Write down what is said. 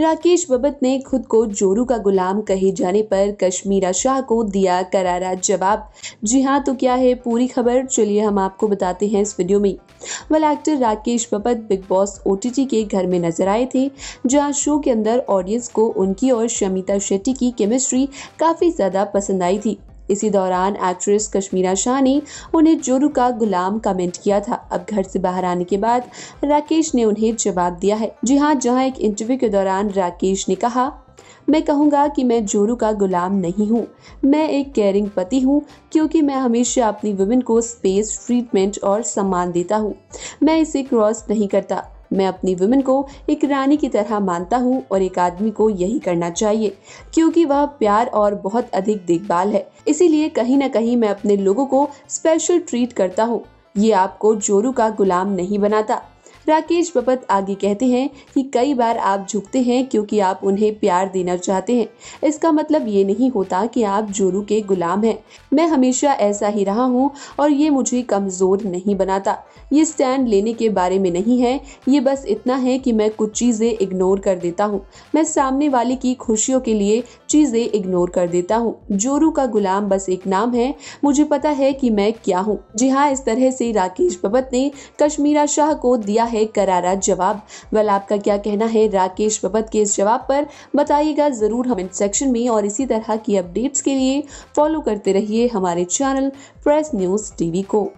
राकेश बबत ने खुद को जोरू का गुलाम कहे जाने पर कश्मीरा शाह को दिया करारा जवाब जी हाँ तो क्या है पूरी खबर चलिए हम आपको बताते हैं इस वीडियो में well actor Rakesh Bapat Bigg Boss ओ के घर में नजर आए थे जहाँ शो के अंदर ऑडियंस को उनकी और शमिता शेट्टी की केमिस्ट्री काफ़ी ज़्यादा पसंद आई थी इसी दौरान एक्ट्रेस कश्मीरा शाह ने उन्हें जोरू का गुलाम कमेंट किया था अब घर से बाहर आने के बाद राकेश ने उन्हें जवाब दिया है जी हाँ जहाँ एक इंटरव्यू के दौरान राकेश ने कहा मैं कहूँगा कि मैं जोरू का गुलाम नहीं हूँ मैं एक केयरिंग पति हूँ क्योंकि मैं हमेशा अपनी वुमेन को स्पेस ट्रीटमेंट और सम्मान देता हूँ मैं इसे क्रॉस नहीं करता मैं अपनी वुमेन को एक रानी की तरह मानता हूँ और एक आदमी को यही करना चाहिए क्योंकि वह प्यार और बहुत अधिक देखभाल है इसीलिए कहीं ना कहीं मैं अपने लोगों को स्पेशल ट्रीट करता हूँ ये आपको जोरू का गुलाम नहीं बनाता राकेश बपत आगे कहते हैं कि कई बार आप झुकते हैं क्योंकि आप उन्हें प्यार देना चाहते हैं इसका मतलब ये नहीं होता कि आप जोरू के गुलाम हैं मैं हमेशा ऐसा ही रहा हूँ और ये मुझे कमज़ोर नहीं बनाता ये स्टैंड लेने के बारे में नहीं है ये बस इतना है कि मैं कुछ चीज़ें इग्नोर कर देता हूँ मैं सामने वाले की खुशियों के लिए चीज़ें इग्नोर कर देता हूँ जोरू का गुलाम बस एक नाम है मुझे पता है कि मैं क्या हूँ जी हाँ इस तरह से राकेश बपत ने कश्मीरा शाह को दिया है है करारा जवाब वेल आपका क्या कहना है राकेश बबत के इस जवाब पर बताइएगा ज़रूर कमेंट सेक्शन में और इसी तरह की अपडेट्स के लिए फॉलो करते रहिए हमारे चैनल प्रेस न्यूज़ टीवी को